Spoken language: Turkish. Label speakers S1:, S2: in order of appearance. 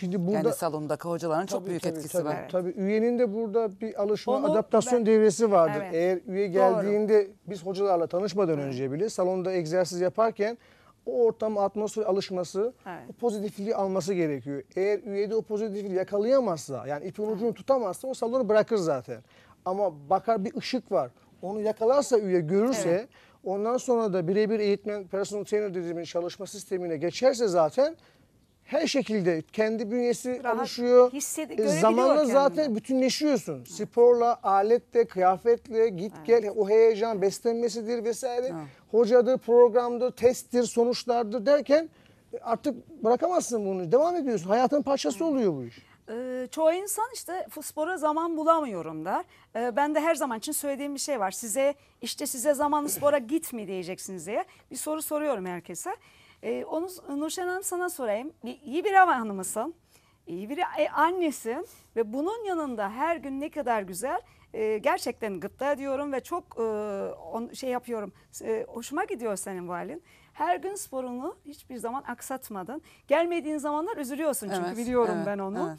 S1: Şimdi burada yani salondaki hocaların çok büyük tabii, etkisi tabii, var. Evet. Tabii üyenin de burada bir alışma Onu adaptasyon ben, devresi vardır. Evet. Eğer üye geldiğinde Doğru. biz hocalarla tanışmadan evet. önce bile salonda egzersiz yaparken o ortam atmosfer alışması, evet. o pozitifliği alması gerekiyor. Eğer üyede o pozitifliği yakalayamazsa, yani ipin ucunu evet. tutamazsa o salonu bırakır zaten. Ama bakar bir ışık var. Onu yakalarsa üye görürse evet. ondan sonra da birebir eğitmen personal trainer dediğimiz çalışma sistemine geçerse zaten her şekilde kendi bünyesi Rahat oluşuyor. Hissedi, e, Zamanla zaten bütünleşiyorsun. Evet. Sporla, aletle, kıyafetle, git evet. gel, o heyecan beslenmesidir vesaire. Evet. Hocadır, programdır, testtir, sonuçlardır derken artık bırakamazsın bunu. Devam ediyorsun. Hayatın parçası evet. oluyor bu iş.
S2: Ee, çoğu insan işte spora zaman bulamıyorum der. Ee, ben de her zaman için söylediğim bir şey var. Size işte size zamanlı spora git mi diyeceksiniz diye bir soru soruyorum herkese. E, onu Nurşen Hanım sana sorayım. İyi bir ev hanımısın, iyi bir e, annesin ve bunun yanında her gün ne kadar güzel e, gerçekten gıpta ediyorum ve çok e, on, şey yapıyorum. E, hoşuma gidiyor senin bu halin. Her gün sporunu hiçbir zaman aksatmadın. Gelmediğin zamanlar üzülüyorsun çünkü Evet, biliyorum evet, ben onu. evet.